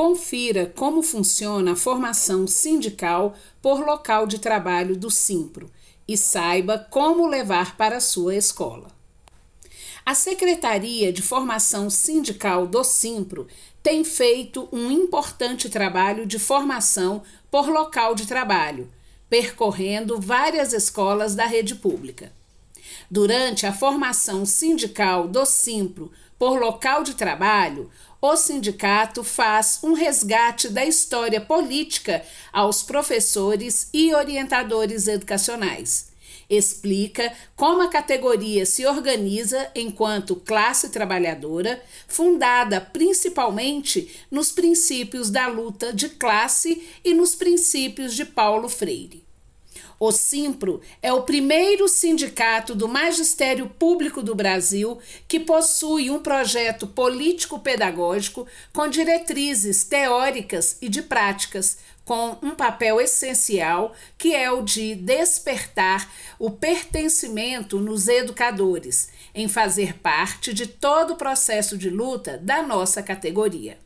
confira como funciona a formação sindical por local de trabalho do Simpro e saiba como levar para a sua escola. A Secretaria de Formação Sindical do Simpro tem feito um importante trabalho de formação por local de trabalho, percorrendo várias escolas da rede pública. Durante a formação sindical do Simpro por local de trabalho, o sindicato faz um resgate da história política aos professores e orientadores educacionais. Explica como a categoria se organiza enquanto classe trabalhadora, fundada principalmente nos princípios da luta de classe e nos princípios de Paulo Freire. O Simpro é o primeiro sindicato do magistério público do Brasil que possui um projeto político-pedagógico com diretrizes teóricas e de práticas, com um papel essencial que é o de despertar o pertencimento nos educadores, em fazer parte de todo o processo de luta da nossa categoria.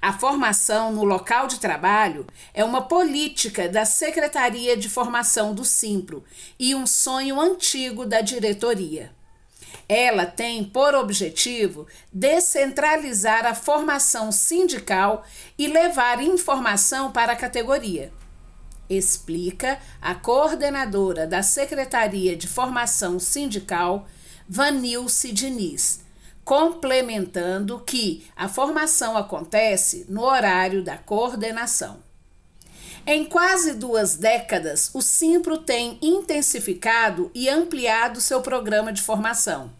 A formação no local de trabalho é uma política da Secretaria de Formação do Simpro e um sonho antigo da diretoria. Ela tem por objetivo descentralizar a formação sindical e levar informação para a categoria. Explica a coordenadora da Secretaria de Formação Sindical, Vanilce Diniz, complementando que a formação acontece no horário da coordenação. Em quase duas décadas, o Simpro tem intensificado e ampliado seu programa de formação.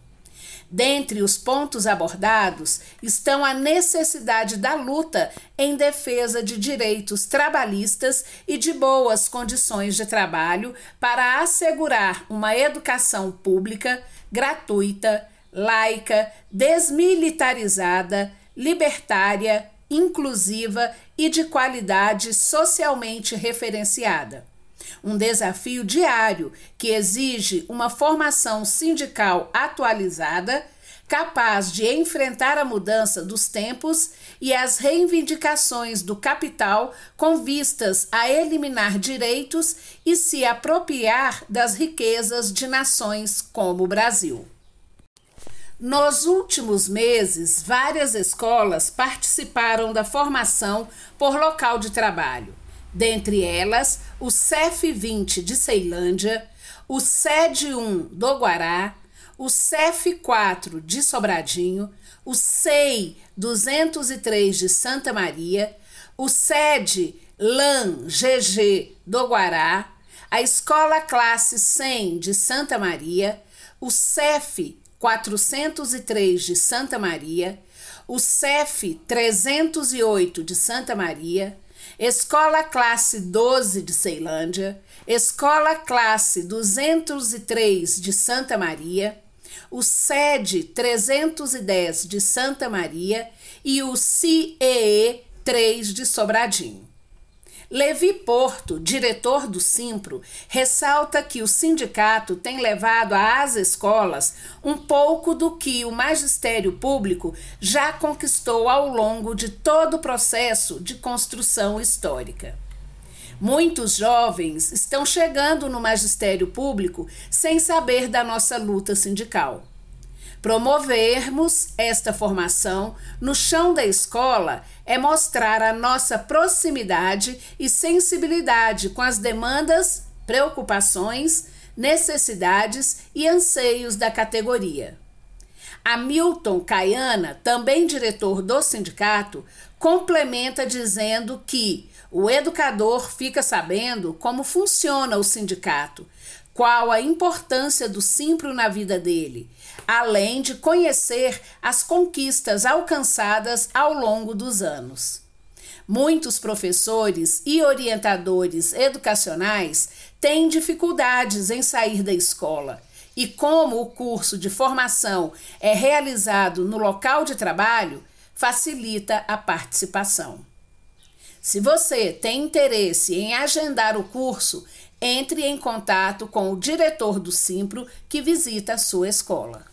Dentre os pontos abordados estão a necessidade da luta em defesa de direitos trabalhistas e de boas condições de trabalho para assegurar uma educação pública, gratuita, laica, desmilitarizada, libertária, inclusiva e de qualidade socialmente referenciada. Um desafio diário que exige uma formação sindical atualizada, capaz de enfrentar a mudança dos tempos e as reivindicações do capital com vistas a eliminar direitos e se apropriar das riquezas de nações como o Brasil. Nos últimos meses, várias escolas participaram da formação por local de trabalho, dentre elas o CEF 20 de Ceilândia, o SED 1 do Guará, o CEF 4 de Sobradinho, o SEI 203 de Santa Maria, o SED LAN GG do Guará, a Escola Classe 100 de Santa Maria, o CEF 403 de Santa Maria, o CEF 308 de Santa Maria, Escola Classe 12 de Ceilândia, Escola Classe 203 de Santa Maria, o SED 310 de Santa Maria e o CEE 3 de Sobradinho. Levi Porto, diretor do Simpro, ressalta que o sindicato tem levado às escolas um pouco do que o magistério público já conquistou ao longo de todo o processo de construção histórica. Muitos jovens estão chegando no magistério público sem saber da nossa luta sindical. Promovermos esta formação no chão da escola é mostrar a nossa proximidade e sensibilidade com as demandas, preocupações, necessidades e anseios da categoria. Hamilton Caiana, também diretor do sindicato, complementa dizendo que o educador fica sabendo como funciona o sindicato, qual a importância do simpro na vida dele, além de conhecer as conquistas alcançadas ao longo dos anos. Muitos professores e orientadores educacionais têm dificuldades em sair da escola e como o curso de formação é realizado no local de trabalho, facilita a participação. Se você tem interesse em agendar o curso, entre em contato com o diretor do Simpro que visita a sua escola.